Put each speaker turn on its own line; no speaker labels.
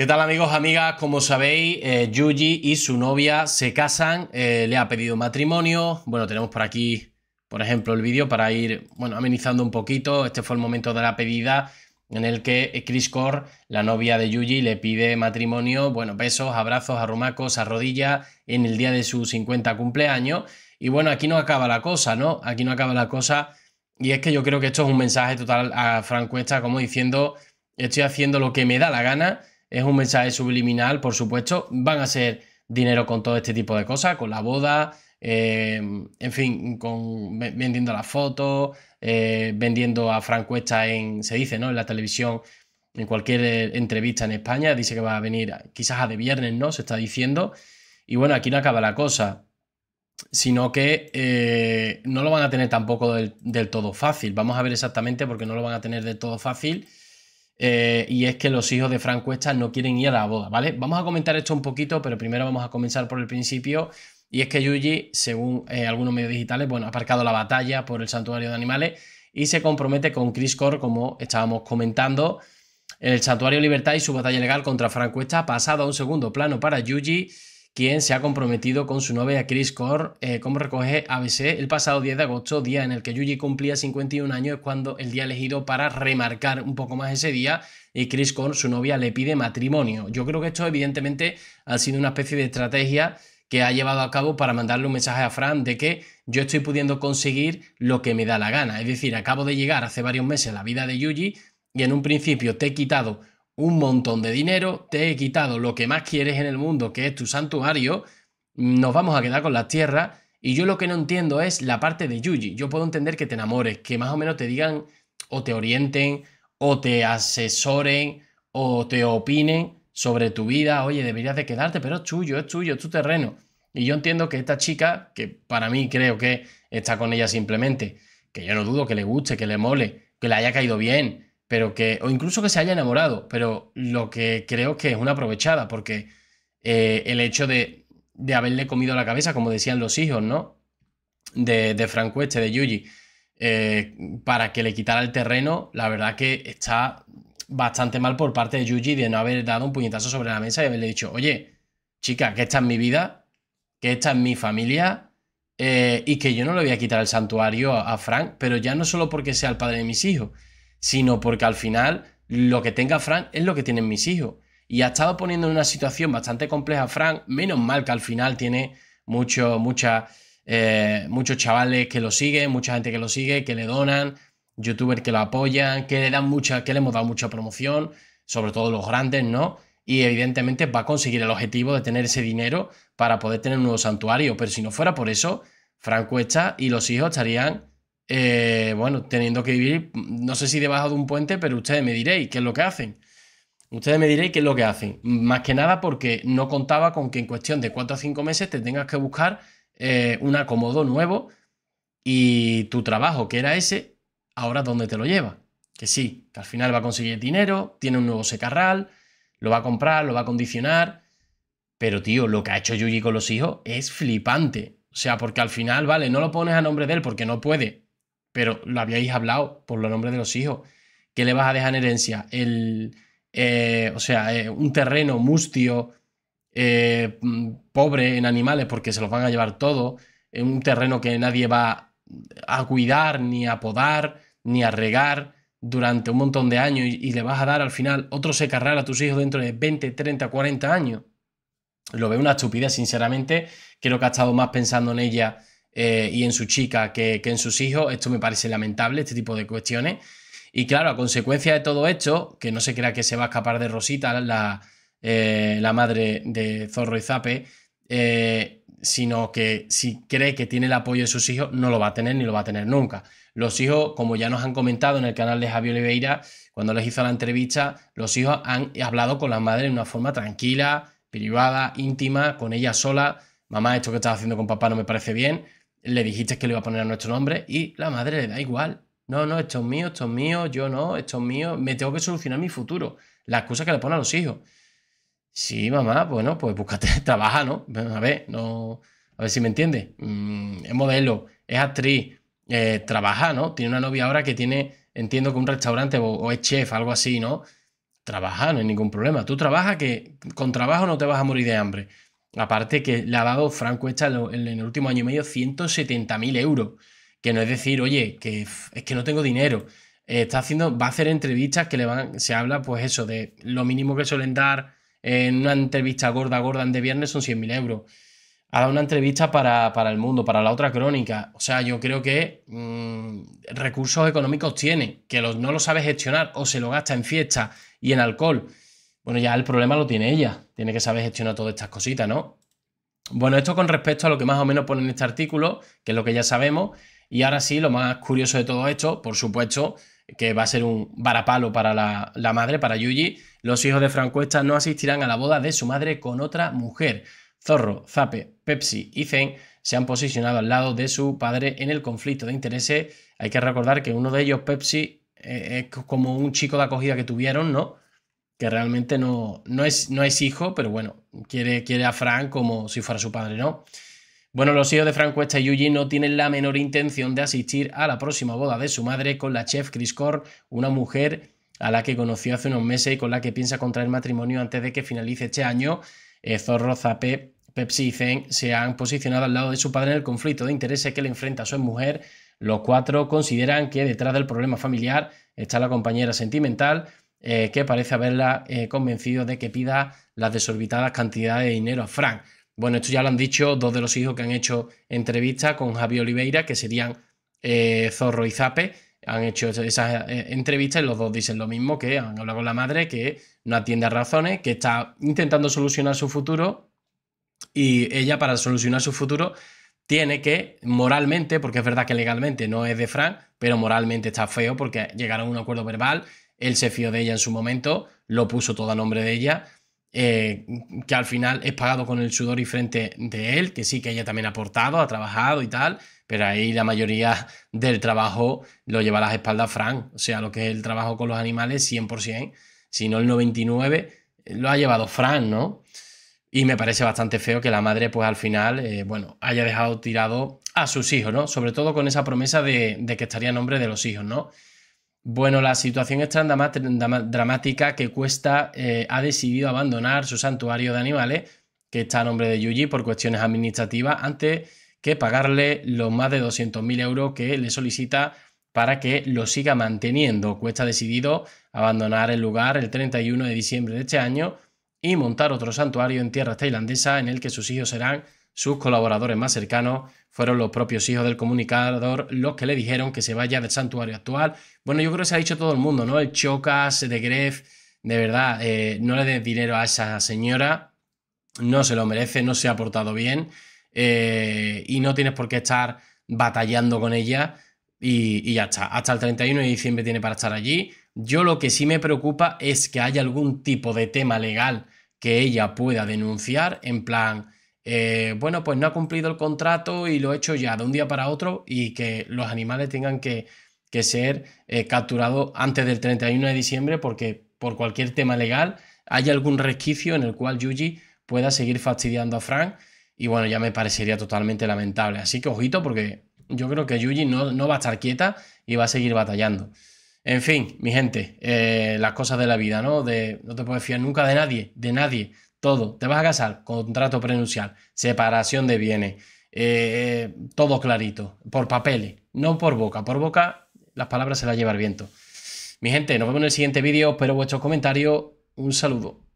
¿Qué tal amigos, amigas? Como sabéis, eh, Yuji y su novia se casan, eh, le ha pedido matrimonio. Bueno, tenemos por aquí, por ejemplo, el vídeo para ir, bueno, amenizando un poquito. Este fue el momento de la pedida en el que Chris Core, la novia de Yuji, le pide matrimonio, bueno, besos, abrazos, arrumacos, a rodillas en el día de su 50 cumpleaños. Y bueno, aquí no acaba la cosa, ¿no? Aquí no acaba la cosa. Y es que yo creo que esto es un mensaje total a Frank Cuesta como diciendo, estoy haciendo lo que me da la gana, es un mensaje subliminal, por supuesto, van a ser dinero con todo este tipo de cosas, con la boda, eh, en fin, con, vendiendo las fotos, eh, vendiendo a Frank Cuesta en, se dice, ¿no? En la televisión, en cualquier eh, entrevista en España, dice que va a venir quizás a de viernes, ¿no? Se está diciendo. Y bueno, aquí no acaba la cosa, sino que no lo van a tener tampoco del, del todo fácil. Vamos a ver exactamente porque no lo van a tener del todo fácil. Eh, y es que los hijos de Frank Cuesta no quieren ir a la boda, ¿vale? Vamos a comentar esto un poquito, pero primero vamos a comenzar por el principio. Y es que Yuji, según eh, algunos medios digitales, bueno, ha aparcado la batalla por el santuario de animales y se compromete con Chris Core, como estábamos comentando. El santuario Libertad y su batalla legal contra Frank Cuesta ha pasado a un segundo plano para Yuji quien se ha comprometido con su novia Chris Core, eh, como recoge ABC, el pasado 10 de agosto, día en el que Yuji cumplía 51 años, es cuando el día elegido para remarcar un poco más ese día y Chris Core, su novia, le pide matrimonio. Yo creo que esto evidentemente ha sido una especie de estrategia que ha llevado a cabo para mandarle un mensaje a Fran de que yo estoy pudiendo conseguir lo que me da la gana. Es decir, acabo de llegar hace varios meses a la vida de Yuji y en un principio te he quitado un montón de dinero, te he quitado lo que más quieres en el mundo, que es tu santuario, nos vamos a quedar con las tierras. Y yo lo que no entiendo es la parte de Yuji. Yo puedo entender que te enamores, que más o menos te digan o te orienten o te asesoren o te opinen sobre tu vida. Oye, deberías de quedarte, pero es tuyo, es tuyo, es tu terreno. Y yo entiendo que esta chica, que para mí creo que está con ella simplemente, que yo no dudo que le guste, que le mole, que le haya caído bien, pero que, o incluso que se haya enamorado, pero lo que creo que es una aprovechada, porque eh, el hecho de, haberle comido la cabeza, como decían los hijos, ¿no? De, de West, de Yuji, eh, para que le quitara el terreno, la verdad que está bastante mal por parte de Yuji de no haber dado un puñetazo sobre la mesa y haberle dicho, oye, chica, que esta es mi vida, que esta es mi familia, eh, y que yo no le voy a quitar el santuario a Frank, pero ya no solo porque sea el padre de mis hijos, sino porque al final lo que tenga Frank es lo que tienen mis hijos. Y ha estado poniendo en una situación bastante compleja a Frank, menos mal que al final tiene mucho, mucha, eh, muchos chavales que lo siguen, mucha gente que lo sigue, que le donan, youtubers que lo apoyan, que le, dan mucha, que le hemos dado mucha promoción, sobre todo los grandes, ¿no? y evidentemente va a conseguir el objetivo de tener ese dinero para poder tener un nuevo santuario. Pero si no fuera por eso, Frank Cuesta y los hijos estarían eh, bueno, teniendo que vivir, no sé si debajo de un puente, pero ustedes me diréis qué es lo que hacen. Ustedes me diréis qué es lo que hacen. Más que nada porque no contaba con que en cuestión de cuatro o cinco meses te tengas que buscar eh, un acomodo nuevo y tu trabajo, que era ese, ahora dónde te lo lleva. Que sí, que al final va a conseguir dinero, tiene un nuevo secarral, lo va a comprar, lo va a condicionar. Pero tío, lo que ha hecho Yuji con los hijos es flipante. O sea, porque al final, vale, no lo pones a nombre de él porque no puede, pero lo habíais hablado por los nombres de los hijos. ¿Qué le vas a dejar en herencia? El, eh, o sea, eh, un terreno mustio, eh, mm, pobre en animales porque se los van a llevar todo, un terreno que nadie va a cuidar, ni a podar, ni a regar durante un montón de años y, le vas a dar al final otro secarral a tus hijos dentro de 20, 30, 40 años. Lo veo una estupidez, sinceramente. Creo que ha estado más pensando en ella eh, y en su chica que, en sus hijos. Esto me parece lamentable, este tipo de cuestiones. Y claro, a consecuencia de todo esto, que no se crea que se va a escapar de Rosita, la, eh, madre de Zorro y Zape, eh, sino que si cree que tiene el apoyo de sus hijos, no lo va a tener ni lo va a tener nunca. Los hijos, como ya nos han comentado en el canal de Javier Oliveira, cuando les hizo la entrevista, los hijos han hablado con la madre de una forma tranquila, privada, íntima, con ella sola. Mamá, esto que estás haciendo con papá no me parece bien le dijiste que le iba a poner a nuestro nombre y la madre le da igual. No, no, esto es mío, esto es mío, yo no, esto es mío, me tengo que solucionar mi futuro. La excusa que le pone a los hijos. Sí, mamá, bueno, pues búscate, trabaja, ¿no? A ver, no. A ver si me entiende. Mm, es modelo, es actriz, eh, trabaja, ¿no? Tiene una novia ahora que tiene, entiendo que un restaurante o, o es chef, algo así, ¿no? Trabaja, no hay ningún problema. Tú trabajas que con trabajo no te vas a morir de hambre. Aparte que le ha dado Franco Echa en el último año y medio 170.000 euros. Que no es decir, oye, que es que no tengo dinero. Eh, está haciendo, va a hacer entrevistas que le van, se habla pues eso, de lo mínimo que suelen dar en una entrevista gorda, gorda de viernes son 100.000 euros. Ha dado una entrevista para, para, el mundo, para la otra crónica. O sea, yo creo que mm, recursos económicos tiene, que los, no lo sabe gestionar o se lo gasta en fiesta y en alcohol bueno, ya el problema lo tiene ella. Tiene que saber gestionar todas estas cositas, ¿no? Bueno, esto con respecto a lo que más o menos pone en este artículo, que es lo que ya sabemos. Y ahora sí, lo más curioso de todo esto, por supuesto, que va a ser un varapalo para la, madre, para Yuji. Los hijos de Francuesta no asistirán a la boda de su madre con otra mujer. Zorro, Zape, Pepsi y Zen se han posicionado al lado de su padre en el conflicto de intereses. Hay que recordar que uno de ellos, Pepsi, eh, es como un chico de acogida que tuvieron, ¿no? que realmente no, no, es, no es hijo, pero bueno, quiere, quiere a Frank como si fuera su padre, ¿no? Bueno, los hijos de Frank Cuesta y Yuji no tienen la menor intención de asistir a la próxima boda de su madre con la chef Chris Corr, una mujer a la que conoció hace unos meses y con la que piensa contraer matrimonio antes de que finalice este año. Eh, Zorro, Zape, Pepsi y Zen se han posicionado al lado de su padre en el conflicto de intereses que le enfrenta a su mujer. Los cuatro consideran que detrás del problema familiar está la compañera sentimental eh, que parece haberla eh, convencido de que pida las desorbitadas cantidades de dinero a Frank. Bueno, esto ya lo han dicho dos de los hijos que han hecho entrevistas con Javier Oliveira, que serían eh, Zorro y Zape. Han hecho esas entrevistas y los dos dicen lo mismo, que han hablado con la madre, que no atiende a razones, que está intentando solucionar su futuro y ella para solucionar su futuro tiene que moralmente, porque es verdad que legalmente no es de Frank, pero moralmente está feo porque llegaron a un acuerdo verbal él se fió de ella en su momento, lo puso todo a nombre de ella, eh, que al final es pagado con el sudor y frente de él, que sí que ella también ha aportado, ha trabajado y tal, pero ahí la mayoría del trabajo lo lleva a las espaldas Frank, o sea, lo que es el trabajo con los animales 100%, si no el 99% eh, lo ha llevado Fran, ¿no? Y me parece bastante feo que la madre, pues al final, eh, bueno, haya dejado tirado a sus hijos, ¿no? Sobre todo con esa promesa de, de que estaría en nombre de los hijos, ¿no? Bueno, la situación es tan dramática que Cuesta eh, ha decidido abandonar su santuario de animales, que está a nombre de Yuji, por cuestiones administrativas, antes que pagarle los más de 200.000 euros que le solicita para que lo siga manteniendo. Cuesta ha decidido abandonar el lugar el 31 de diciembre de este año y montar otro santuario en tierras tailandesa en el que sus hijos serán sus colaboradores más cercanos fueron los propios hijos del comunicador los que le dijeron que se vaya del santuario actual. Bueno, yo creo que se ha dicho todo el mundo, ¿no? El Chocas, de Gref, de verdad, eh, no le des dinero a esa señora, no se lo merece, no se ha portado bien eh, y no tienes por qué estar batallando con ella y, y ya está. Hasta el 31 de diciembre tiene para estar allí. Yo lo que sí me preocupa es que haya algún tipo de tema legal que ella pueda denunciar, en plan eh, bueno, pues no ha cumplido el contrato y lo he hecho ya de un día para otro y que los animales tengan que, ser eh, capturados antes del 31 de diciembre porque por cualquier tema legal hay algún resquicio en el cual Yuji pueda seguir fastidiando a Frank y bueno, ya me parecería totalmente lamentable. Así que ojito porque yo creo que Yuji no, va a estar quieta y va a seguir batallando. En fin, mi gente, eh, las cosas de la vida, ¿no? De, no te puedes fiar nunca de nadie, de nadie todo. Te vas a casar, contrato prenupcial, separación de bienes, eh, eh, todo clarito, por papeles, no por boca. Por boca las palabras se las lleva el viento. Mi gente, nos vemos en el siguiente vídeo, espero vuestros comentarios. Un saludo.